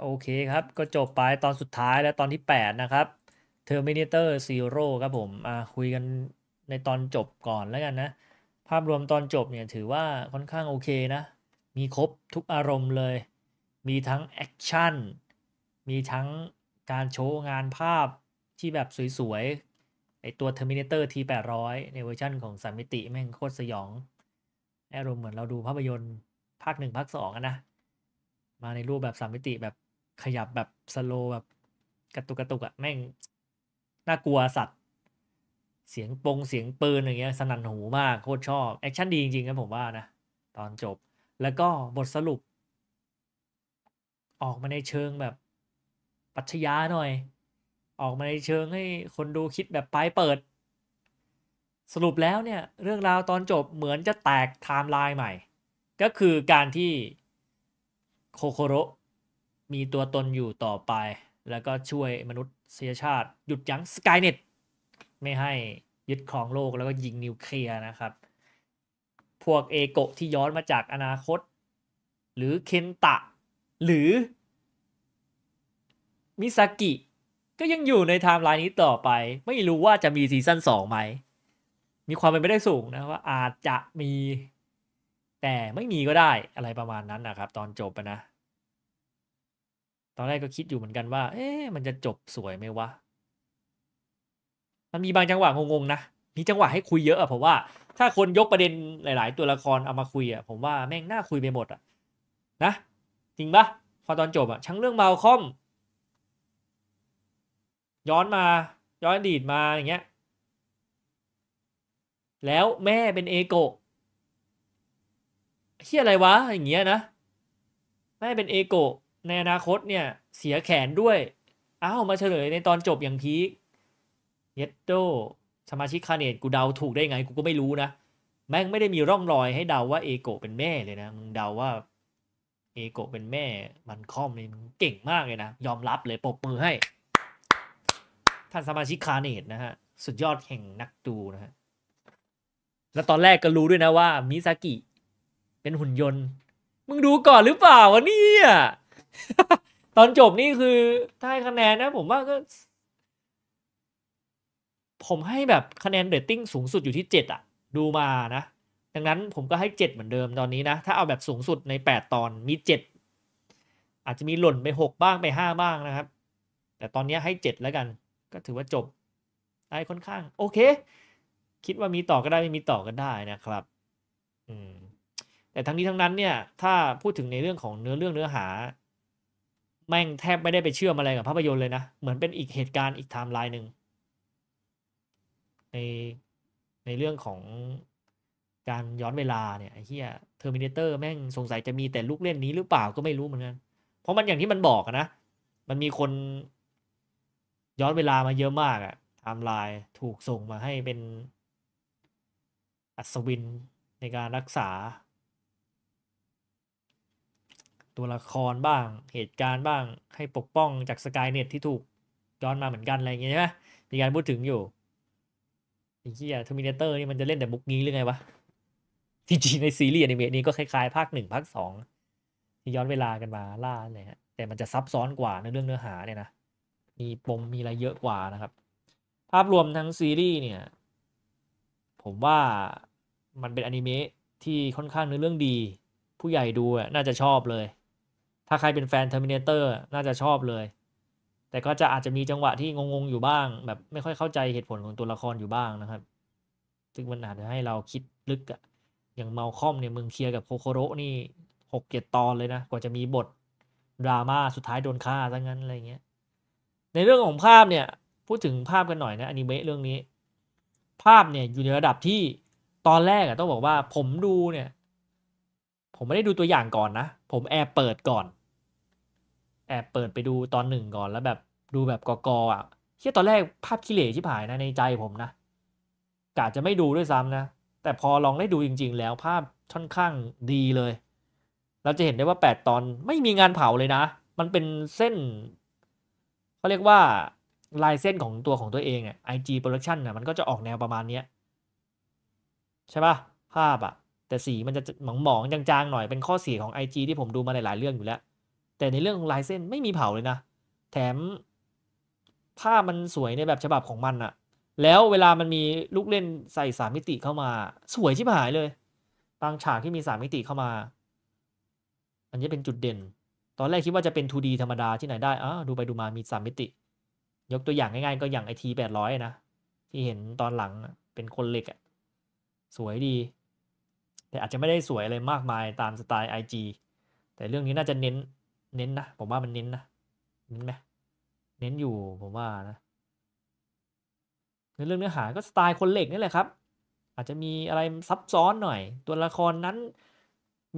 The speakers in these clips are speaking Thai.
โอเคครับ ก็จบไปตอนสุดท้ายและตอนที่ 8 นะครับ Terminator Zero ครับผมอ่าคุยกันในตอนจบก่อนแล้วกันนะ ภาพรวมตอนจบเนี่ยถือว่าค่อนข้างโอเคนะ มีครบทุกอารมณ์เลย มีทั้งแอคชั่นมีทั้งการโชว์งานภาพที่แบบสวย ๆ ไอตัว Terminator T800 ในเวอร์ชั่นของสามมิติแม่งโคตรสยอง อารมณ์เหมือนเราดูภาพยนตร์ภาคหนึ่งภาคสองนะมาในรูปแบบสามมิติแบบขยับแบบ สโลแบบ กระตุกกระตุกอะแม่ง น่ากลัวสัตว์ เสียงปงเสียงปืน อย่างเงี้ย สนั่นหูมาก โคตรชอบ แอคชั่นดี จริงๆครับผมว่านะ ตอนจบแล้วก็บทสรุป ออกมาในเชิงแบบปัชญาหน่อย ออกมาในเชิงให้คนดูคิดแบบ ปลายเปิด สรุปแล้วเนี่ย เรื่องราวตอนจบเหมือนจะแตกไทม์ไลน์ใหม่ ก็คือการที่โคโคโรมีตัวตนอยู่ต่อไป แล้วก็ช่วยมนุษยชาติหยุดยั้งสกายเน็ตไม่ให้ยึดครองโลกแล้วก็ยิงนิวเคลียร์นะครับ พวกเอโกะที่ย้อนมาจากอนาคต หรือเคนตะหรือมิซากิก็ยังอยู่ในไทม์ไลน์นี้ต่อไปไม่รู้ว่าจะมีซีซั่น2ไหม มีความเป็นไปได้สูงนะ ว่าอาจจะมีแต่ไม่มีก็ได้อะไรประมาณนั้นนะครับ ตอนจบนะตอนแรกก็คิดอยู่เหมือนกันว่า เอ๊ะมันจะจบสวยไหมวะมันมีบางจังหวะงงๆ นะมีจังหวะให้คุยเยอะอะผมว่า ถ้าคนยกประเด็นหลายๆ ตัวละครเอามาคุยอะผมว่าแม่งน่าคุยไปหมดอะนะ จริงปะพอตอนจบอะชั้งเรื่องเมาคอมย้อนมา ย้อนอดีตมาอย่างเงี้ยแล้วแม่เป็นเอโกะเฮียอะไรวะ อย่างเงี้ยนะ แม่เป็นเอโกะในอนาคตเนี่ย เสียแขนด้วยอ้าวมาเฉลยในตอนจบอย่างพีคเยตโตสมาชิกคาเนตกูเดาถูกได้ไง กูก็ไม่รู้นะ แม่งไม่ได้มีร่องรอยให้เดาว่าเอโกเป็นแม่เลยนะมึงเดาว่า เอโกเป็นแม่มันคอมเลยมึงเก่งมากเลยนะยอมรับเลยปบมือให้ ท่านสมาชิกคาเนตนะฮะสุดยอดแห่งนักดูนะฮะ แล้วตอนแรกก็รู้ด้วยนะว่ามิซากิเป็นหุ่นยนต์มึงดูก่อนหรือเปล่าวะเนี่ยตอนจบนี่คือไดา้คะแนนนะผมว่าก็ผมให้แบบคะแนนเดตติ้งสูงสุดอยู่ที่เจ็ดอะดูมานะดังนั้นผมก็ให้เจ็ดเหมือนเดิมตอนนี้นะ ถ้าเอาแบบสูงสุดในแปดตอนมีเจ็ดอาจจะมีหล่นไปหกบ้างไปห้าบ้างนะครับ แต่ตอนนี้ให้เจ็ดแล้วกัน ก็ถือว่าจบได้ค่อนข้างโอเค คิดว่ามีต่อก็ได้ไม่มีต่อก็ได้นะครับอืมแต่ทั้งนี้ทั้งนั้นเนี่ย ถ้าพูดถึงในเรื่องของเนื้อเรื่องเนื้อหาแม่งแทบไม่ได้ไปเชื่อมอะไรกับภาพยนตร์เลยนะ เหมือนเป็นอีกเหตุการณ์อีกไทม์ไลน์หนึ่งในในเรื่องของการย้อนเวลาเนี่ยไอ้เฮียเทอร์มินเตอร์แม่งสงสัยจะมีแต่ลูกเล่นนี้หรือเปล่าก็ไม่รู้เหมือนกันเพราะมันอย่างที่มันบอกนะ มันมีคนย้อนเวลามาเยอะมากอะไทม์ไลน์ถูกส่งมาให้เป็นอัศวินในการรักษาัวละครบ้างเหตุการณ์บ้างให้ปกป้องจากสกายเน็ตที่ถูก ย้อนมาเหมือนกันอะไรอย่างเงี้ยใช่ไหมมีการพูดถึงอยู่ไอ้เหี้ยทอมินเตอร์นี่มันจะเล่นแต่บุกนี้หรือไงวะจริงๆในซีรีส์อนิเมะนี้ก็คล้ายๆ ภาคหนึ่งภาคสองที่ย้อนเวลากันมาล่าเไยฮะแต่มันจะซับซ้อนกว่าในเรื่องเนื้อหาเนี่ยนะ มีปมมีอะไรเยอะกว่านะครับ ภาพรวมทั้งซีรีส์เนี่ยผมว่ามันเป็นอนิเมะที่ค่อนข้างเนื้อเรื่องดีผู้ใหญ่ดูน่าจะชอบเลยถ้าใครเป็นแฟน Terminator น่าจะชอบเลย แต่ก็จะอาจจะมีจังหวะที่งงๆอยู่บ้าง แบบไม่ค่อยเข้าใจเหตุผลของตัวละครอยู่บ้างนะครับ ซึ่งมันอาจจะให้เราคิดลึกอะอย่างเมาคอมเนี่ยมึงเคลียร์กับโคโคโรนี่หกเจ็ดตอนเลยนะ กว่าจะมีบท ดราม่าสุดท้ายโดนฆ่าซะงั้น อะไรเงี้ย ในเรื่องของภาพเนี่ย พูดถึงภาพกันหน่อยนะอนิเมะเรื่องนี้ ภาพเนี่ยอยู่ในระดับที่ตอนแรกอะต้องบอกว่าผมดูเนี่ย ผมไม่ได้ดูตัวอย่างก่อนนะ ผมแอบเปิดก่อนแอบเปิดไปดูตอนหนึ่งก่อนแล้วแบบดูแบบกอกอ่ะเชื่ตอนแรกภาพขี้เหร่ชิบหายนะในใจผมนะ กาจะไม่ดูด้วยซ้ำนะ แต่พอลองได้ดูจริงๆแล้วภาพค่อนข้างดีเลย เราจะเห็นได้ว่า 8 ตอนไม่มีงานเผาเลยนะ มันเป็นเส้นเขาเรียกว่า ลายเส้นของตัวของตัวเองอนี่ะ IG production นะ่ะมันก็จะออกแนวประมาณนี้ใช่ปะภาพอ่ะ แต่สีมันจะหมองๆจางๆหน่อยเป็นข้อเสียของ IG ที่ผมดูมาหลายๆเรื่องอยู่แล้วแต่ในเรื่องลายเส้นไม่มีเผาเลยนะ แถมภาพมันสวยในแบบฉบับของมันอะแล้วเวลามันมีลูกเล่นใส่สามมิติเข้ามา สวยชิบหายเลยบางฉากที่มีสามมิติเข้ามา อันนี้เป็นจุดเด่น ตอนแรกคิดว่าจะเป็น 2D ธรรมดาที่ไหนได้ อ้าดูไปดูมามีสามมิติ ยกตัวอย่างง่ายๆ ก็อย่างไอทีแปดร้อยนะ ที่เห็นตอนหลังเป็นคนเหล็กอะสวยดี แต่อาจจะไม่ได้สวยอะไรมากมายตามสไตล์ IG แต่เรื่องนี้น่าจะเน้นเน้นนะผมว่ามันเน้นนะเน้นไหมเน้นอยู่ผมว่านะในเรื่องเนื้อหาก็สไตล์คนเหล็กนี่แหละครับ อาจจะมีอะไรซับซ้อนหน่อย ตัวละครนั้น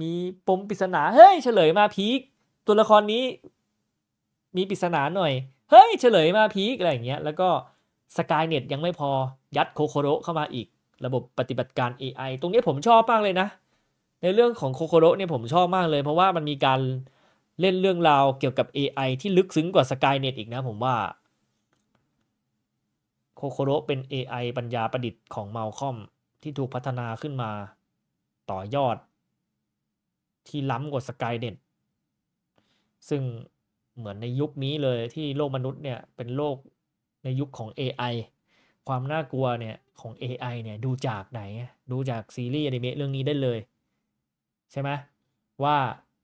มีปมปริศนาเฮ้ยเฉลยมาพีคตัวละครนี้ มีปริศนาหน่อย เฮ้ยเฉลยมาพีคอะไรอย่างเงี้ย แล้วก็สกายเน็ตยังไม่พอยัดโคโคโรเข้ามาอีก ระบบปฏิบัติการ AI ตรงนี้ผมชอบมากเลยนะในเรื่องของโคโคโรเนี่ยผมชอบมากเลย เพราะว่ามันมีการเล่นเรื่องราวเกี่ยวกับ AI ที่ลึกซึ้งกว่าสกายเน็ตอีกนะ ผมว่าโคโคโรเป็น AI ปัญญาประดิษฐ์ของเมลคอมที่ถูกพัฒนาขึ้นมาต่อยอด ที่ล้ำกว่าสกายเน็ตซึ่งเหมือนในยุคนี้เลยที่โลกมนุษย์เนี่ย เป็นโลกในยุคของ AI ความน่ากลัวเนี่ย ของ AI เนี่ย ดูจากไหน ดูจากซีรีส์อนิเมะ เรื่องนี้ได้เลย ใช่ไหมว่า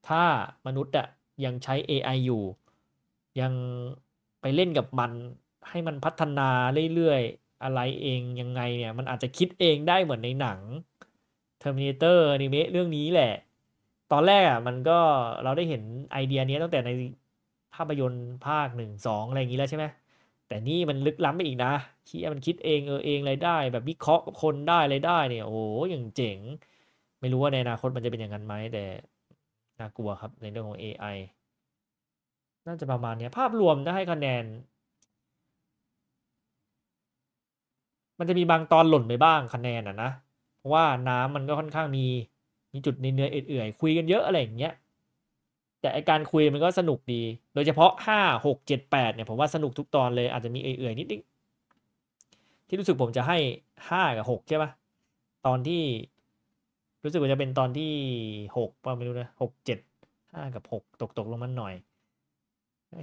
ถ้ามนุษย์อะยังใช้ AI อยู่ ยังไปเล่นกับมันให้มันพัฒนาเรื่อยๆ อะไรเองยังไงเนี่ย มันอาจจะคิดเองได้เหมือนในหนัง Terminator อนิเมะเรื่องนี้แหละ ตอนแรกอ่ะมันก็เราได้เห็นไอเดียนี้ตั้งแต่ในภาพยนตร์ภาคหนึ่งสองอะไรอย่างนี้แล้วใช่ไหมแต่นี่มันลึกล้ำไปอีกนะ ที่มันคิดเองเออเองอะไรได้ แบบวิเคราะห์คนได้อะไรได้ เนี่ย โอ้ยอย่างเจ๋งไม่รู้ว่าในอนาคตมันจะเป็นอย่างนั้นไหมแต่น่ากลัวครับ ในเรื่องของ AI น่าจะประมาณนี้ภาพรวมได้ให้คะแนน มันจะมีบางตอนหล่นไปบ้างคะแนนอ่ะนะ เพราะว่าน้ำมันก็ค่อนข้างมีมีจุดในเนื้อเอื่อยๆคุยกันเยอะอะไรอย่างเงี้ย แต่ไอการคุยมันก็สนุกดี โดยเฉพาะห้าหกเจ็ดแปดเนี่ยผมว่าสนุกทุกตอนเลยอาจจะมีเอื่อยๆนิดนึงที่รู้สึกผมจะให้ห้ากับหกใช่ปะตอนที่รู้สึกว่าจะเป็นตอนที่หกป่ะไม่รู้นะหกเจ็ดห้ากับหกตกตกลงมาหน่อย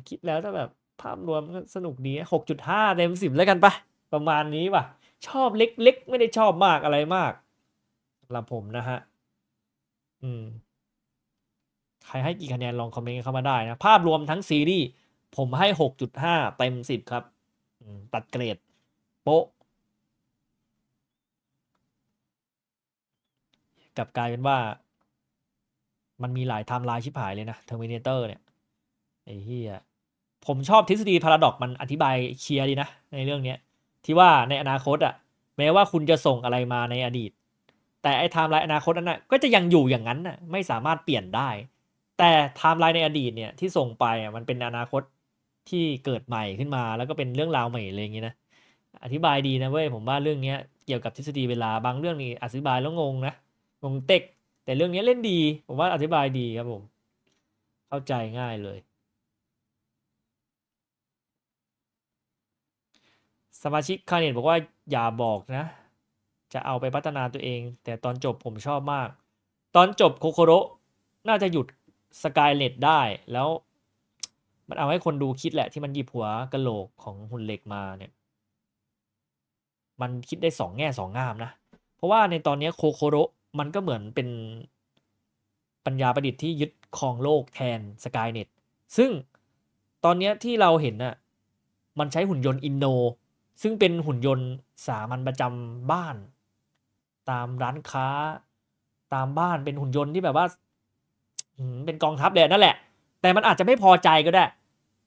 คิดแล้วถ้าแบบภาพรวมสนุกดีหกจุดห้าเต็มสิบแล้วกันปะประมาณนี้ป่ะ ชอบเล็ก ๆ ไม่ได้ชอบมากอะไรมากสำหรับผมนะฮะอืมใครให้กี่คะแนนลองคอมเมนต์เข้ามาได้นะ ภาพรวมทั้งซีรีส์ผมให้หกจุดห้าเต็มสิบครับ ตัดเกรด โป๊ะกับกลายเป็นว่ามันมีหลายไทม์ไลน์ชิบหายเลยนะเทอร์มินเตอร์เนี่ยไอ้เฮียผมชอบทฤษฎีพาราดอกมันอธิบายเคลียร์ดีนะ ในเรื่องเนี้ย ที่ว่าในอนาคตอะแม้ว่าคุณจะส่งอะไรมาในอดีต แต่ไอ้ไทม์ไลน์อนาคตนั้นนะก็จะยังอยู่อย่างนั้นนะไม่สามารถเปลี่ยนได้ แต่ไทม์ไลน์ในอดีตเนี่ยที่ส่งไปอะมันเป็นอนาคตที่เกิดใหม่ขึ้นมา แล้วก็เป็นเรื่องราวใหม่อะไรอย่างนี้นะอธิบายดีนะเว้ยผมว่าเรื่องเนี้ยเกี่ยวกับทฤษฎีเวลาบางเรื่องนี่อธิบายแล้วงงนะงเต็กแต่เรื่องนี้เล่นดีผมว่าอธิบายดีครับผมเข้าใจง่ายเลย สมาชิกคาเนตบอกว่าอย่าบอกนะ จะเอาไปพัฒนาตัวเอง แต่ตอนจบผมชอบมาก ตอนจบโคโคโรน่าจะหยุดสกายเลตได้แล้วมันเอาให้คนดูคิดแหละที่มันหยิบหัวกะโหลกของหุ่นเหล็กมาเนี่ยมันคิดได้สองแง่สองงามนะ เพราะว่าในตอนนี้โคโคโรมันก็เหมือนเป็นปัญญาประดิษฐ์ที่ยึดครองโลกแทนสกายเน็ต ซึ่งตอนนี้ที่เราเห็นน่ะ มันใช้หุ่นยนต์อินโน ซึ่งเป็นหุ่นยนต์สามัญประจำบ้าน ตามร้านค้า ตามบ้าน เป็นหุ่นยนต์ที่แบบว่า เป็นกองทัพเลยนั่นแหละ แต่มันอาจจะไม่พอใจก็ได้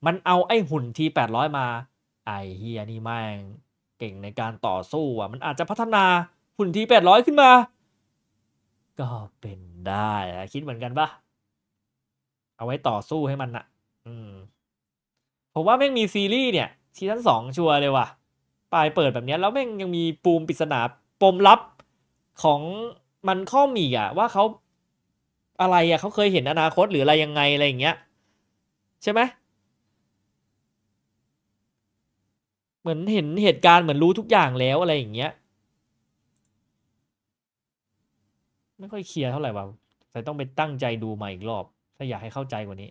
มันเอาไอ้หุ่นทีแปดร้อยมา ไอ้เฮียนี่แม่งเก่งในการต่อสู้อ่ะ มันอาจจะพัฒนาหุ่นทีแปดร้อยขึ้นมาก็เป็นได้คิดเหมือนกันปะเอาไว้ต่อสู้ให้มันนะอืมผมว่าแม่งมีซีรีส์เนี่ยซีซั่นสองชัวร์เลยว่ะปลายเปิดแบบนี้แล้วแม่งยังมีปูมปริศนาปมลับของมันข้อมีอ่ะว่าเขาอะไรอ่ะเขาเคยเห็นอนาคตหรืออะไรยังไงอะไรอย่างเงี้ย ใช่ไหมเหมือนเห็นเหตุการณ์เหมือนรู้ทุกอย่างแล้วอะไรอย่างเงี้ยไม่ค่อยเคลียร์เท่าไหร่ว่ะแต่ต้องไปตั้งใจดูใหม่อีกรอบ ถ้าอยากให้เข้าใจกว่านี้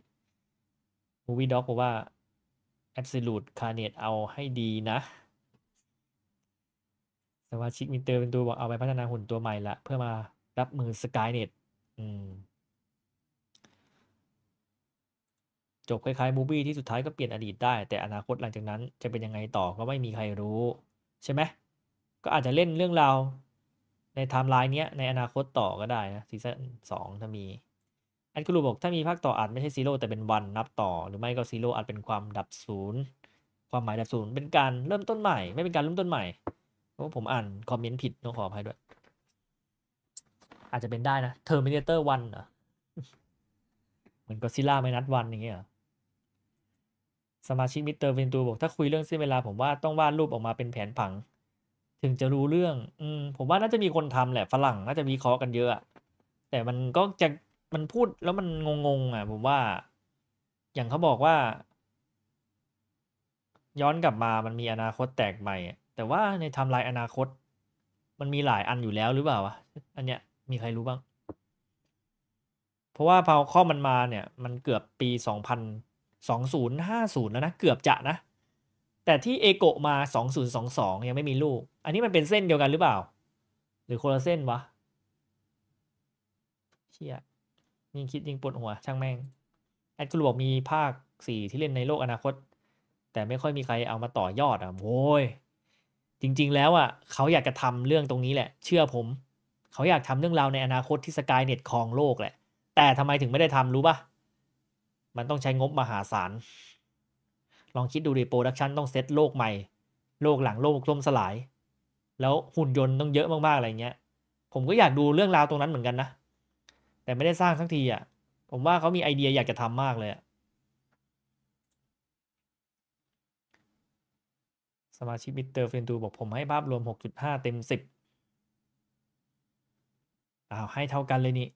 Movie Doc บอกว่า Absolute Carnage เอาให้ดีนะ สมาชิกมินเตอร์เป็นตัวบอกเอาไปพัฒนาหุ่นตัวใหม่ละเพื่อมารับมือสกายเนืตจบคล้ายๆมูบี้ที่สุดท้ายก็เปลี่ยนอดีตได้ แต่อนาคตหลังจากนั้นจะเป็นยังไงต่อก็ไม่มีใครรู้ ใช่ไหม ก็อาจจะเล่นเรื่องราวในไทม์ไลน์เนี้ยในอนาคตต่อก็ได้นะซีซั่นสองถ้ามีแอดกูรูบอกถ้ามีภาคต่ออาจไม่ใช่ซีโร่แต่เป็นวันนับต่อ หรือไม่ก็ซีโร่อาจเป็นความดับศูนย์ความหมายดับศูนย์เป็นการเริ่มต้นใหม่ ไม่เป็นการเริ่มต้นใหม่เพราะผมอ่านคอมเมนต์ผิดต้องขออภัยด้วย อาจจะเป็นได้นะเทอร์มินาเตอร์วันเหรอเหมือนก็ซิล่าไม่นัดวันอย่างเงี้ยสมาชิกมิสเตอร์เวนตูบอกถ้าคุยเรื่องเส้นเวลาผมว่าต้องวาดรูปออกมาเป็นแผนผังถึงจะรู้เรื่องอืมผมว่าน่าจะมีคนทำแหละ ฝรั่งน่าจะมีเคาะกันเยอะ แต่มันก็จะมันพูดแล้วมันงงๆ อ่ะ ผมว่า อย่างเขาบอกว่า ย้อนกลับมามันมีอนาคตแตกใหม่ แต่ว่าในทำลายอนาคต มันมีหลายอันอยู่แล้วหรือเปล่าวะ อันเนี้ยมีใครรู้บ้าง เพราะว่าพอข้อมันมาเนี่ย มันเกือบปีสองพันสองศูนย์ห้าศูนย์แล้วนะเกือบจะนะแต่ที่เอโกะมา 2022 ยังไม่มีลูก อันนี้มันเป็นเส้นเดียวกันหรือเปล่า หรือคนละเส้นวะเชี่ยยิ่งคิดยิ่งปวดหัว ช่างแม่ง แอดกลัวมีภาค 4 ที่เล่นในโลกอนาคต แต่ไม่ค่อยมีใครเอามาต่อยอดอ่ะโว้ย จริงๆแล้วอ่ะเขาอยากจะทำเรื่องตรงนี้แหละ เชื่อผม เขาอยากทำเรื่องราวในอนาคตที่สกายเน็ตครองโลกแหละ แต่ทำไมถึงไม่ได้ทำรู้ปะมันต้องใช้งบมหาศาลลองคิดดูดิโปรดักชันต้องเซตโลกใหม่ โลกหลังโลกล่มสลาย แล้วหุ่นยนต์ต้องเยอะมาก ๆ อะไรเงี้ย ผมก็อยากดูเรื่องราวตรงนั้นเหมือนกันนะ แต่ไม่ได้สร้างสักทีอ่ะผมว่าเขามีไอเดียอยากจะทำมากเลยสมาชิกมิสเตอร์เฟนตูบอกผมให้ภาพรวม 6.5 เต็ม 10อ้าวให้เท่ากันเลยนี่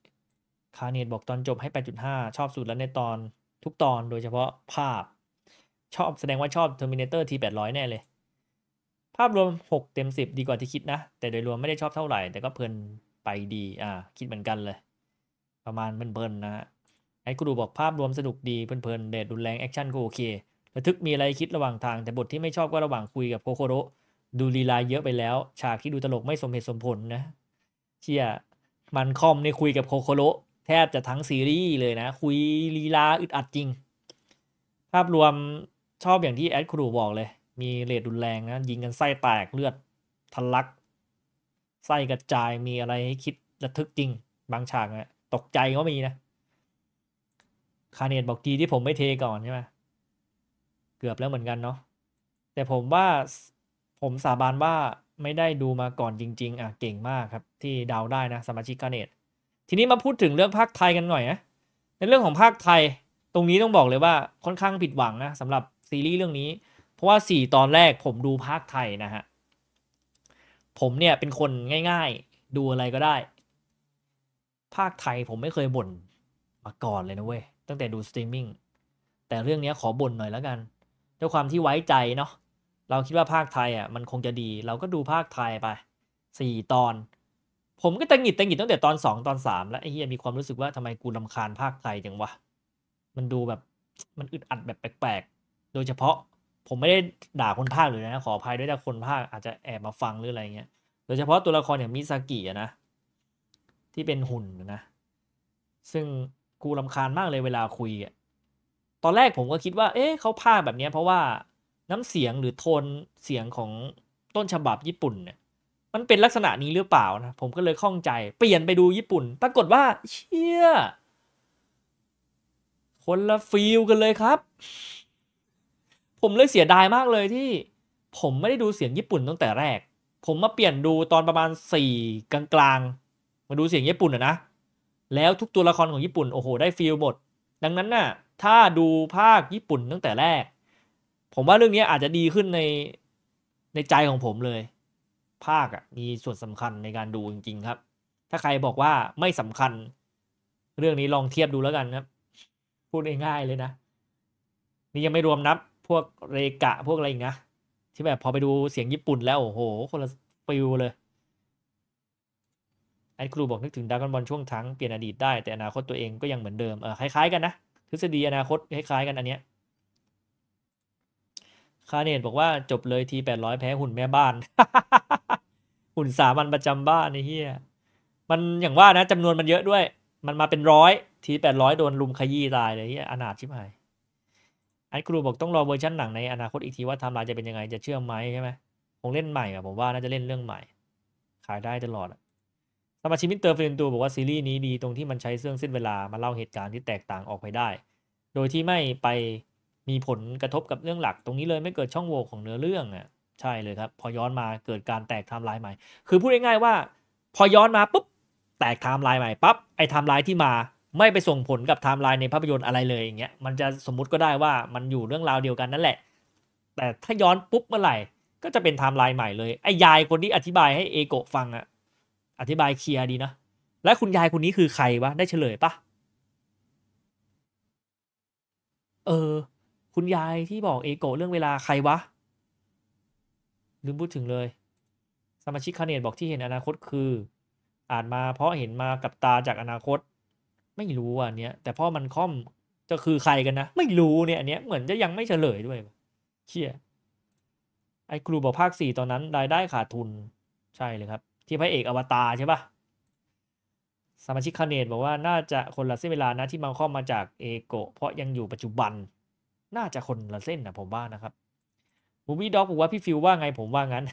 คาเนตบอกตอนจบให้ 8.5 ชอบสุดแล้วในตอนทุกตอนโดยเฉพาะภาพชอบแสดงว่าชอบ Terminator T800 แน่เลย ภาพรวม 6 เต็ม 10 ดีกว่าที่คิดนะ แต่โดยรวมไม่ได้ชอบเท่าไหร่ แต่ก็เพลินไปดีอ่าคิดเหมือนกันเลย ประมาณเพลินๆนะฮะไอ้กูดูบอก ภาพรวมสนุกดีเพลินๆเดดรุนแรง แอคชั่นก็โอเคระทึกมีอะไรคิดระหว่างทาง แต่บทที่ไม่ชอบก็ระหว่างคุยกับโคโคโรดูลีลาเยอะไปแล้วฉากที่ดูตลกไม่สมเหตุสมผลนะ เชี่ยมันคอมในคุยกับโคโคโรแทบจะทั้งซีรีส์เลยนะ คุยลีลาอึดอัดจริง ภาพรวมชอบอย่างที่แอดครูบอกเลย มีเลดดุนแรงนะยิงกันไส้แตกเลือดทะลักไส้กระจายมีอะไรให้คิดระทึกจริง บางฉากนะตกใจก็มีนะคาเนตบอกดีที่ผมไม่เทก่อนใช่ไหมเกือบแล้วเหมือนกันเนาะแต่ผมว่าผมสาบานว่าไม่ได้ดูมาก่อนจริงๆ อ่ะ เก่งมากครับ ที่เดาได้นะ สมาชิกคาเนตทีนี้มาพูดถึงเรื่องภาคไทยกันหน่อยนะในเรื่องของภาคไทยตรงนี้ต้องบอกเลยว่าค่อนข้างผิดหวังนะสำหรับซีรีส์เรื่องนี้เพราะว่า 4 ตอนแรกผมดูภาคไทยนะฮะ ผมเนี่ยเป็นคนง่ายๆดูอะไรก็ได้ ภาคไทยผมไม่เคยบ่นมาก่อนเลยนะเว้ย ตั้งแต่ดูสตรีมมิ่งแต่เรื่องนี้ขอบ่นหน่อยแล้วกันด้วยความที่ไว้ใจเนาะเราคิดว่าภาคไทยอ่ะ มันคงจะดี เราก็ดูภาคไทยไป 4 ตอน ผมก็ตังหิดตังหิดตั้งแต่ตอน 2 ตอน 3 แล้วไอ้เฮียมีความรู้สึกว่าทำไมกูลาคาญภาคไทยจังวะมันดูแบบมันอึดอัดแบบแปลกโดยเฉพาะผมไม่ได้ด่าคนภาคเลยนะ ขออภัยด้วยถ้าคนภาคอาจจะแอบมาฟังหรืออะไรเงี้ย โดยเฉพาะตัวละครอย่างมิซากิอะนะที่เป็นหุ่นนะ ซึ่งกูลำคาญมากเลยเวลาคุยอะตอนแรกผมก็คิดว่า เอ๊ะเขาภาคแบบนี้เพราะว่าน้ำเสียงหรือโทนเสียงของต้นฉบับญี่ปุ่นเนี่ย มันเป็นลักษณะนี้หรือเปล่านะผมก็เลยข้องใจเปลี่ยนไปดูญี่ปุ่นปรากฏว่าเชี่ยคนละฟิลกันเลยครับผมเลยเสียดายมากเลยที่ผมไม่ได้ดูเสียงญี่ปุ่นตั้งแต่แรก ผมมาเปลี่ยนดูตอนประมาณ4กลางๆมาดูเสียงญี่ปุ่นอะนะ แล้วทุกตัวละครของญี่ปุ่นโอ้โหได้ฟีลหมด ดังนั้นน่ะ ถ้าดูภาคญี่ปุ่นตั้งแต่แรก ผมว่าเรื่องนี้อาจจะดีขึ้นในในใจของผมเลย ภาคอะมีส่วนสำคัญในการดูจริงๆ ครับ ถ้าใครบอกว่าไม่สำคัญ เรื่องนี้ลองเทียบดูแล้วกันครับ พูดง่ายๆเลยนะ นี่ยังไม่รวมนับพวกเรกะพวกอะไรอยีกนะที่แบบพอไปดูเสียงญี่ปุ่นแล้ว โอ้โห คนละฟิลเลยไอ้ครูบอกนึกถึงดากอนบอลช่วงทั้ง เปลี่ยนอดีตได้แต่อนาคตตัวเองก็ยังเหมือนเดิมเออคล้ายๆกันนะทฤษฎีอนาคตคล้ายๆกันอันเนี้ยคาเนตบอกว่าจบเลยทีแปดร้อยแพ้หุ่นแม่บ้าน หุ่นสามัญประจำบ้านในเฮียมันอย่างว่านะ จำนวนมันเยอะด้วย มันมาเป็นร้อยทีแปดร้อยโดนลุมขยี้ตายเลยเฮียอนาถชิบหายอันครูบอกต้องรอเวอร์ชันหนังในอนาคตอีกทีว่าทำลายจะเป็นยังไงจะเชื่อไหมใช่ไหมคงเล่นใหม่อะผมว่าน่าจะเล่นเรื่องใหม่ ขายได้ตลอดอะสมาชิกมิสเตอร์เฟรนตูบอกว่าซีรีส์นี้ดีตรงที่มันใช้เรื่องเส้นเวลามาเล่าเหตุการณ์ที่แตกต่างออกไปได้ โดยที่ไม่ไปมีผลกระทบกับเรื่องหลัก ตรงนี้เลยไม่เกิดช่องโหว่ของเนื้อเรื่องอ่ะใช่เลยครับ พอย้อนมาเกิดการแตกไทม์ไลน์ใหม่ คือพูดง่ายๆว่า พอย้อนมาปุ๊บแตกไทม์ไลน์ใหม่ปั๊บไอ้ไทม์ไลน์ที่มาไม่ไปส่งผลกับไทม์ไลน์ในภาพยนตร์อะไรเลยอย่างเงี้ยมันจะสมมุติก็ได้ว่ามันอยู่เรื่องราวเดียวกันนั่นแหละ แต่ถ้าย้อนปุ๊บเมื่อไหร่ ก็จะเป็นไทม์ไลน์ใหม่เลย ไอ้ยายคนที่อธิบายให้เอโกะฟังอะอธิบายเคลียร์ดีนะ และคุณยายคนนี้คือใครวะ ได้เฉลยปะเออ คุณยายที่บอกเอโกะเรื่องเวลาใครวะ ลืมพูดถึงเลย สมาชิกคาเนตบอกที่เห็นอนาคตคือ อ่านมาเพราะเห็นมากับตาจากอนาคตไม่รู้อันเนี้ยแต่พ่อมันค่อมจะคือใครกันนะ ไม่รู้เนี่ยอันเนี้ยเหมือนจะยังไม่เฉลยด้วย เชี่ยไอ้ครูบอกภาคสี่ตอนนั้นรายได้ขาดทุนใช่เลยครับ ที่พระเอกอวตารใช่ปะสมาชิกคาเนตบอกว่าน่าจะคนละเส้นเวลานะ ที่มาขค่อมมาจากเอโกเพราะยังอยู่ปัจจุบัน น่าจะคนละเส้นนะผมว่านะครับมูวี่ด็อกบอกว่า พี่ฟิวว่าไงผมว่างั้น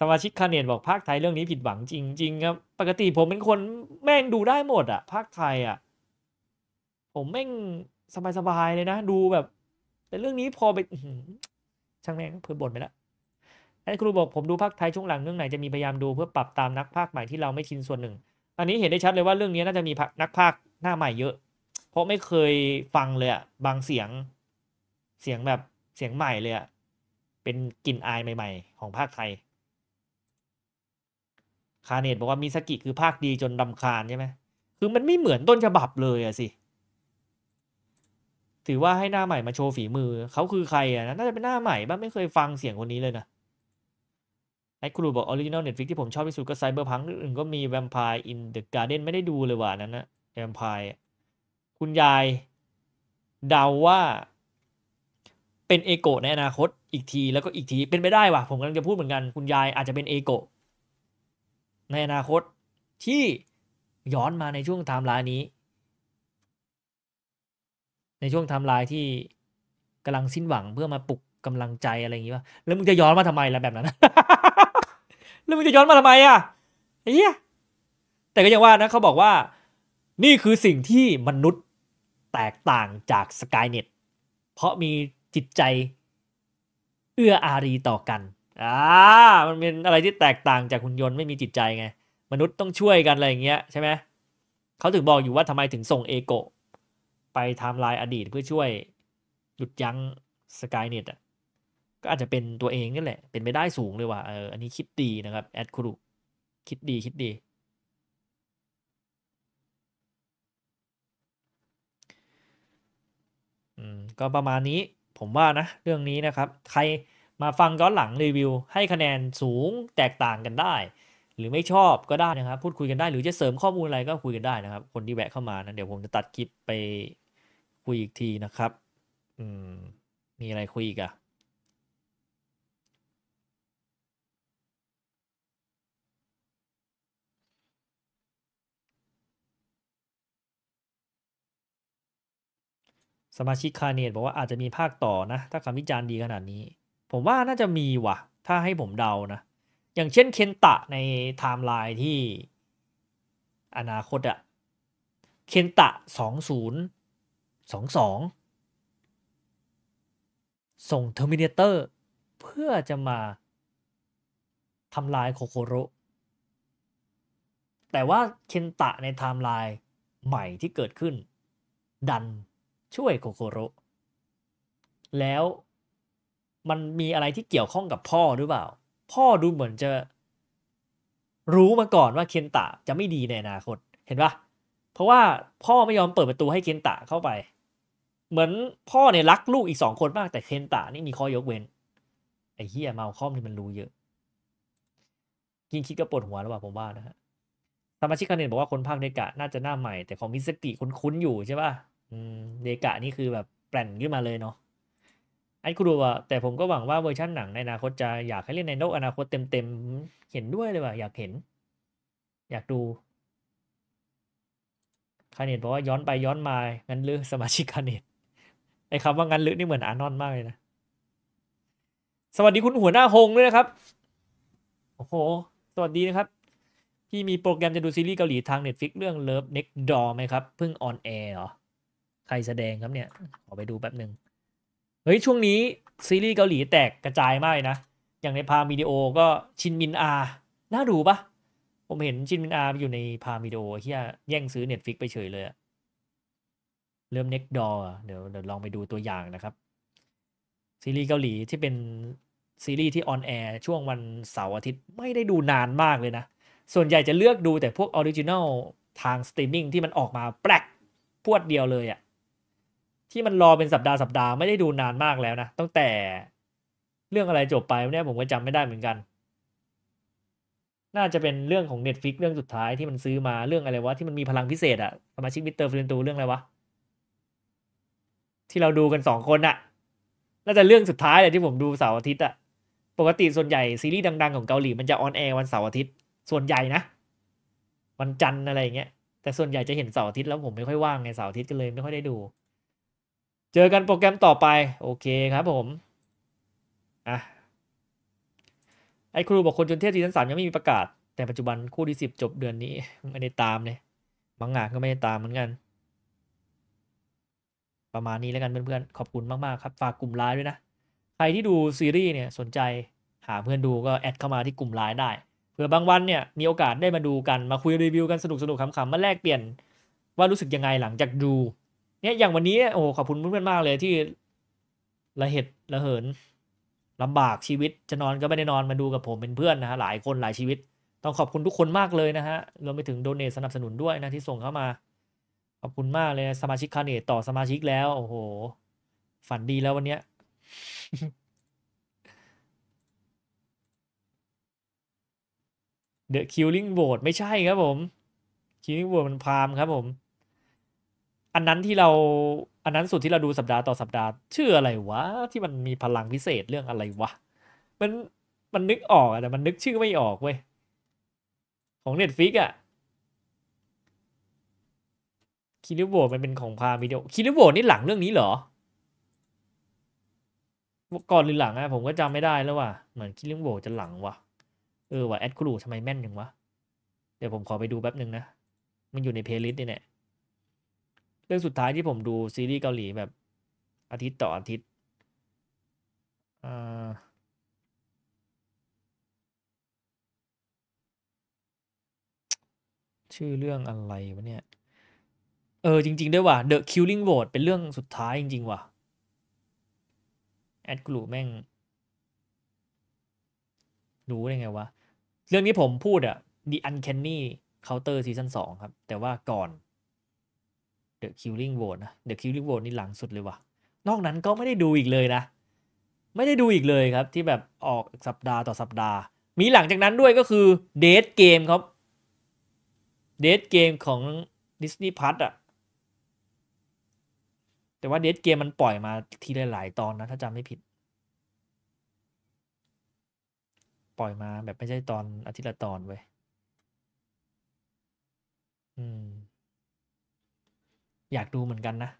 สมาชิกคาเนียนบอกภาคไทยเรื่องนี้ผิดหวังจริงๆครับปกติผมเป็นคนแม่งดูได้หมดอะภาคไทยอะผมแม่งสบายๆเลยนะ ดูแบบแต่เรื่องนี้พอไปช่างแม่งเพื่อบ่นไปละอันครูบอก ผมดูภาคไทยช่วงหลังเรื่องไหนจะมีพยายามดูเพื่อปรับตามนักภาคใหม่ที่เราไม่ชินส่วนหนึ่งอันนี้เห็นได้ชัดเลยว่า เรื่องนี้น่าจะมีนักภาคหน้าใหม่เยอะ เพราะไม่เคยฟังเลยอะบางเสียงเสียงแบบเสียงใหม่เลยอะเป็นกลิ่นอายใหม่ ๆ ของภาคไทยคาเนตบอกว่ามิสกิคือภาคดีจนรำคาญใช่ไหม คือมันไม่เหมือนต้นฉบับเลยอะสิ ถือว่าให้หน้าใหม่มาโชว์ฝีมือ เขาคือใครอะนะน่าจะเป็นหน้าใหม่บ้างไม่เคยฟังเสียงคนนี้เลยนะ ไอ้ครูบอกออริจินอลเน็ตฟิกที่ผมชอบที่สุดก็ไซเบอร์พังอื่นก็มีแวมไพร์อินเดอะการ์เด้นไม่ได้ดูเลยว่ะนั้นนะแวมไพร์คุณยายเดาว่าเป็นเอโกในอนาคตอีกทีแล้วก็อีกทีเป็นไปได้ว่ะผมกำลังจะพูดเหมือนกัน คุณยายอาจจะเป็นเอโกะในอนาคตที่ย้อนมาในช่วงไทม์ไลน์นี้ ในช่วงไทม์ไลน์ที่กำลังสิ้นหวังเพื่อมาปลุกกำลังใจอะไรอย่างนี้ว่าแล้วมึงจะย้อนมาทำไมล่ะแบบนั้นแล้วมึงจะย้อนมาทำไมอ่ะเฮียแต่ก็ยังว่านะเขาบอกว่า นี่คือสิ่งที่มนุษย์แตกต่างจากสกายเน็ตเพราะมีจิตใจ เอื้ออารี ต่อกันอ่ามันเป็นอะไรที่แตกต่างจากหุ่นยนต์ ไม่มีจิตใจไง มนุษย์ต้องช่วยกันอะไรอย่างเงี้ยใช่ไหมเขาถึงบอกอยู่ว่าทำไมถึงส่งเอโกะไปไทม์ไลน์อดีตเพื่อช่วยหยุดยั้งสกายเน็ตอ่ะก็อาจจะเป็นตัวเองนั่นแหละ เป็นไปได้สูงเลยว่ะเอออันนี้คิดดีนะครับ แอดครูคิดดี คิดดีอืมก็ประมาณนี้ผมว่านะเรื่องนี้นะครับใครมาฟังย้อนหลังรีวิว ให้คะแนนสูงแตกต่างกันได้ หรือไม่ชอบก็ได้นะครับ พูดคุยกันได้หรือจะเสริมข้อมูลอะไรก็คุยกันได้นะครับ คนที่แวะเข้ามานะเดี๋ยวผมจะตัดคลิปไปคุยอีกทีนะครับ อืมมีอะไรคุยอีกอะสมาชิกคาเนตบอกว่าอาจจะมีภาคต่อนะถ้าคำวิจารณ์ดีขนาดนี้ผมว่าน่าจะมีว่ะ ถ้าให้ผมเดานะ อย่างเช่นเคนตะในไทม์ไลน์ที่ อนาคตอะเคนตะสองศูนย์สองสองส่งเทอร์มินเตอร์เพื่อจะมาทำลายโคโคโรแต่ว่าเคนตะในไทม์ไลน์ใหม่ที่เกิดขึ้นดันช่วยโคโคโรแล้วมันมีอะไรที่เกี่ยวข้องกับพ่อหรือเปล่า พ่อดูเหมือนจะ รู้มาก่อนว่าเคนตะจะไม่ดีในอนาคตเห็นปะเพราะว่าพ่อไม่ยอมเปิดประตูให้เคนตะเข้าไป เหมือนพ่อเนี่ยรักลูกอีกสองคนมาก แต่เคนตะ นี่มีข้อยกเว้น ไอ้เฮียเมาข้อมนี่มันรู้เยอะยิ่งคิดก็ปวดหัวแล้วว่าผมว่านะฮะสมาชิกคะแนนบอกว่าคนภาคเดกะน่าจะหน้าใหม่แต่ของมิสกิคุ้นๆอยู่ใช่ป่ะเดกะนี่คือแบบแปลนขึ้นมาเลยเนาะไอ้กลัวแต่ผมก็หวังว่าเวอร์ชั่นหนังในอนาคตจะอยากให้เล่นในโลกอนาคตเต็มๆเห็นด้วยเลยว่ะอยากเห็น อยากดูคาเนตบอกว่าย้อนไปย้อนมางั้นลือสมาชิกคาเนตไอ้คำว่างั้นลือนี่เหมือนอานอนมากเลยนะสวัสดีคุณหัวหน้าหงด้วยนะครับโอ้โหสวัสดีนะครับพี่มีโปรแกรมจะดูซีรีส์เกาหลีทางเน็ตฟิกเรื่องเลิฟเน็กดอไหมครับเพิ่งออนแอร์เหรอใครแสดงครับเนี่ยขอไปดูแป๊บหนึ่งเฮ้ยช่วงนี้ ซีรีส์เกาหลีแตกกระจายมากนะ อย่างในพามิดีโอก็ชินมินอา น่าดูปะผมเห็นชินมินอาอยู่ในพามิดีโอเฮียแย่งซื้อเน็ตฟิกไปเฉยเลย เริ่มเน็กดอเดี๋ยวเดี๋ยวลองไปดูตัวอย่างนะครับ ซีรีส์เกาหลีที่เป็นซีรีส์ที่ออนแอร์ช่วงวันเสาร์อาทิตย์ไม่ได้ดูนานมากเลยนะ ส่วนใหญ่จะเลือกดูแต่พวกออริจินัลทางสตรีมมิ่งที่มันออกมาแปลกพวดเดียวเลยอะที่มันรอเป็นสัปดาห์สัปดาห์ไม่ได้ดูนานมากแล้วนะตั้งแต่เรื่องอะไรจบไปเนี่ยผมก็จำไม่ได้เหมือนกัน น่าจะเป็นเรื่องของ n น t f l i x เรื่องสุดท้ายที่มันซื้อมาเรื่องอะไรวะที่มันมีพลังพิเศษอะสมาชิกมิสเตอร์ฟลินตูเรื่องอะไรวะที่เราดูกันสองคนอะน่าจะเรื่องสุดท้ายเลยที่ผมดูเสาร์อาทิตย์อะปกติส่วนใหญ่ซีรีส์ดังๆของเกาหลีมันจะออนแอร์วันเสาร์อาทิตย์ ส่วนใหญ่นะวันจันทร์อะไรเงี้ยแต่ส่วนใหญ่จะเห็นเสาร์อาทิตย์แล้วผมไม่ค่อยว่างไงเสาร์อาทิตย์ก็เลยไม่ค่อยได้ดูเจอกันโปรแกรมต่อไป โอเคครับผมอ่ะไอ้ครูบอกคนจนเทพซีซั่นสามยังไม่มีประกาศ แต่ปัจจุบันคู่ที่สิบจบเดือนนี้ไม่ได้ตามเลยบางงนก็ไม่ได้ตามเหมือนกันประมาณนี้แล้วกันเพื่อนๆขอบคุณมากๆครับฝากกลุ่มไลน์ด้วยนะใครที่ดูซีรีส์เนี่ยสนใจหาเพื่อนดูก็แอดเข้ามาที่กลุ่มไลน์ได้เผื่อบางวันเนี่ยมีโอกาสได้มาดูกันมาคุยรีวิวกันสนุกๆขำๆมาแลกเปลี่ยนว่ารู้สึกยังไงหลังจากดูเนี่ยอย่างวันนี้ โอ้ขอบคุณเพื่อนมากเลยที่ ละเหตุละเหินลำบากชีวิต จะนอนก็ไม่ได้นอนมาดูกับผม เป็นเพื่อนนะฮะ หลายคนหลายชีวิต ต้องขอบคุณทุกคนมากเลยนะฮะ รวมไปถึงโดเนทสนับสนุนด้วยนะที่ส่งเข้ามา ขอบคุณมากเลยสมาชิกคาเนตต่อสมาชิกแล้วโอ้โห ฝันดีแล้ววันเนี้ยเดอะคิวลิ่งโหวตไม่ใช่ครับผมคิวลิ่งโหวตมันพามครับผมอันนั้นที่เรา อันนั้นสุดที่เราดูสัปดาห์ต่อสัปดาห์ ชื่ออะไรวะที่มันมีพลังพิเศษเรื่องอะไรวะ มันมันนึกออกอะแต่มันนึกชื่อไม่ออกเว้ยของเน็ตฟิกอะคิริโบมันเป็นของพาวิดีโอคิริบโบนี่หลังเรื่องนี้เหรอ ก่อนหรือหลังอะผมก็จำไม่ได้แล้วว่ะเหมือนคิริบโบจะหลังวะเออว่ะแอดครูทำไมแม่นจังวะ เดี๋ยวผมขอไปดูแป๊บหนึ่งนะ มันอยู่ในเพลย์ลิสต์นี่แหละเรื่องสุดท้ายที่ผมดู ซีรีส์เกาหลีแบบอาทิตย์ต่ออาทิตย์ชื่อเรื่องอะไรวะเนี่ย เออ จริงๆด้วยว่ะ The Killing v o t e เป็นเรื่องสุดท้ายจริงๆว่ะแอดกลูแม่ง รู้ได้ไงวะ เรื่องนี้ผมพูดอะ The Uncanny Counter Season 2ครับ แต่ว่าก่อนเดอะคิลลิ่งโว e นะเดอะคิลลิ่งโว e นี่หลังสุดเลยว่ะ นอกนั้นก็ไม่ได้ดูอีกเลยนะ ไม่ได้ดูอีกเลยครับ ที่แบบออกสัปดาห์ต่อสัปดาห์ มีหลังจากนั้นด้วยก็คือเดทเกมครับเดทเกมของดิสนีย์พัทอะแต่ว่าเดทเกมมันปล่อยมาทีหลายตอนนะถ้าจำไม่ผิด ปล่อยมาแบบไม่ใช่ตอนอาทิตย์ละตอนเว้ย อืมอยากดูเหมือนกันนะ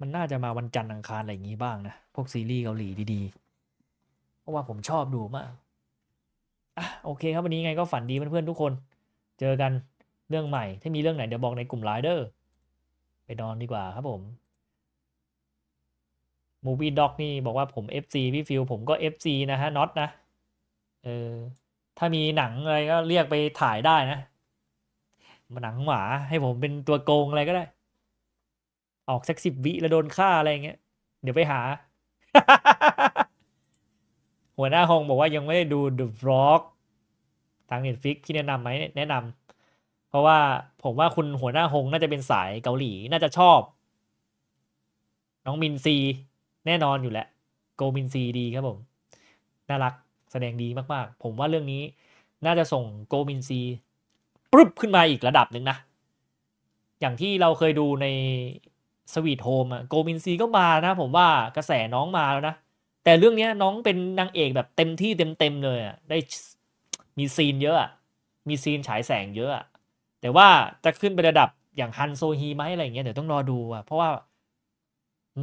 มันน่าจะมาวันจันทร์อังคารอะไรอย่างนี้บ้างนะ พวกซีรีส์เกาหลีดีๆ เพราะว่าผมชอบดูมาก อ่ะ โอเคครับวันนี้ไงก็ฝันดีเพื่อนๆทุกคน เจอกันเรื่องใหม่ ถ้ามีเรื่องไหนเดี๋ยวบอกในกลุ่มไลเดอร์ ไปนอนดีกว่าครับผมมูวี่ด็อกนี่บอกว่าผม FC พี่ฟิลผมก็ FC นะฮะน็อตนะ เออถ้ามีหนังอะไรก็เรียกไปถ่ายได้นะ หนังหมาให้ผมเป็นตัวโกงอะไรก็ได้ออกสักสิบวิแล้วโดนฆ่า อะไรเงี้ย เดี๋ยวไปหา หัวหน้าฮองบอกว่ายังไม่ได้ดู The Vlog ทางเน็ตฟิกที่แนะนำไหม แนะนำเพราะว่าผมว่าคุณหัวหน้าฮงน่าจะเป็นสายเกาหลีน่าจะชอบ น้องมินซี แน่นอนอยู่แหละโกมินซีดีครับผม น่ารักแสดงดีมากๆ ผมว่าเรื่องนี้ น่าจะส่งโกมินซีปุ๊บ ขึ้นมาอีกระดับหนึ่งนะ อย่างที่เราเคยดูในสวีทโฮมอะโกมินซีก็มานะผมว่ากระแสน้องมาแล้วนะแต่เรื่องนี้น้องเป็นนางเอกแบบเต็มที่เต็มๆเลยอะได้มีซีนเยอะมีซีนฉายแสงเยอะแต่ว่าจะขึ้นไประดับอย่างฮันโซฮีไหมอะไรเงี้ยเดี๋ยวต้องรอดูอะเพราะว่า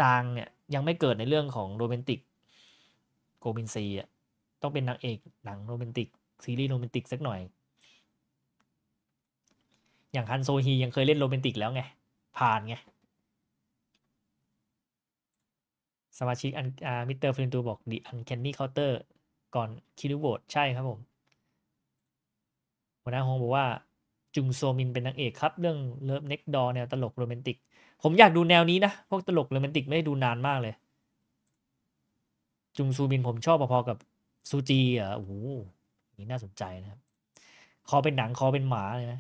นางเนี่ยยังไม่เกิดในเรื่องของโรแมนติกโกมินซีอะต้องเป็นนางเอกหนังโรแมนติกซีรีส์โรแมนติกสักหน่อยอย่างฮันโซฮียังเคยเล่นโรแมนติกแล้วไงผ่านไงสมาชิกอันมิสเตอร์ฟลินตูบอกดิอันแคนนี่เคาน์เตอร์ก่อนคิริโวดใช่ครับผมหัวหน้าฮงบอกว่าจุงโซมินเป็นนางเอกครับ เรื่องเลิฟเน็กดอแนวตลกโรแมนติก ผมอยากดูแนวนี้นะ พวกตลกโรแมนติกไม่ได้ดูนานมากเลย จุงซูมินผมชอบพอๆกับซูจีอ่ะโอ้โหนี่น่าสนใจนะครับคอเป็นหนังคอเป็นหมาเลยนะ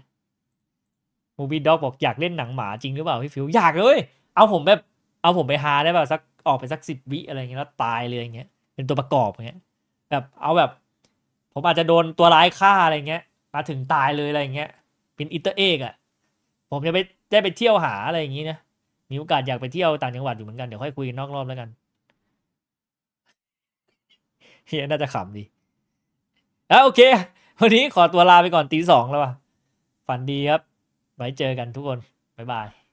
มูบีด็อกบอกอยากเล่นหนังหมาจริงหรือเปล่าพี่ฟิวอยากเลยเอาผมแบบ เอาผมไปหาได้ป่าสักออกไปสักสิบวิอะไรเงี้ยแล้วตายเลยอย่างเงี้ย เป็นตัวประกอบเงี้ยแบบเอาแบบ ผมอาจจะโดนตัวร้ายฆ่าอะไรเงี้ยมาถึงตายเลยอะไรเงี้ย เป็นอิตเตอร์เอกอะผมจะไปได้ไปเที่ยวหาอะไรอย่างงี้นะมีโอกาสอยากไปเที่ยวต่างจังหวัดอยู่เหมือนกันเดี๋ยวค่อยคุยนอกรอบแล้วกันเฮียน่าจะขำดีอ่ะโอเค วันนี้ขอตัวลาไปก่อนตีสองแล้วว่ะฝันดีครับไว้เจอกันทุกคน บ๊ายบาย